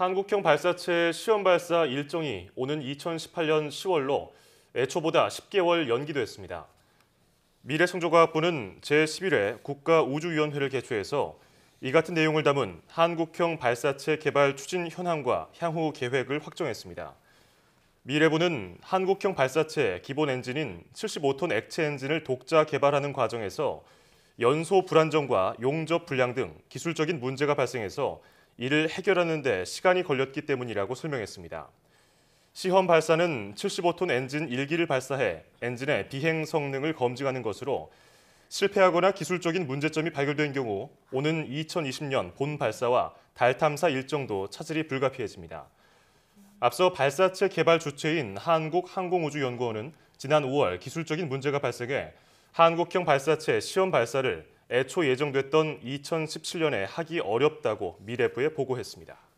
한국형 발사체 시험 발사 일정이 오는 2018년 10월로 애초보다 10개월 연기됐습니다. 미래성조과학부는 제11회 국가우주위원회를 개최해서 이 같은 내용을 담은 한국형 발사체 개발 추진 현황과 향후 계획을 확정했습니다. 미래부는 한국형 발사체 기본 엔진인 75톤 액체 엔진을 독자 개발하는 과정에서 연소 불안정과 용접 불량 등 기술적인 문제가 발생해서 이를 해결하는 데 시간이 걸렸기 때문이라고 설명했습니다. 시험 발사는 75톤 엔진 1기를 발사해 엔진의 비행 성능을 검증하는 것으로 실패하거나 기술적인 문제점이 발견된 경우 오는 2020년 본 발사와 달 탐사 일정도 차질이 불가피해집니다. 앞서 발사체 개발 주체인 한국항공우주연구원은 지난 5월 기술적인 문제가 발생해 한국형 발사체 시험 발사를 애초 예정됐던 2017년에 하기 어렵다고 미래부에 보고했습니다.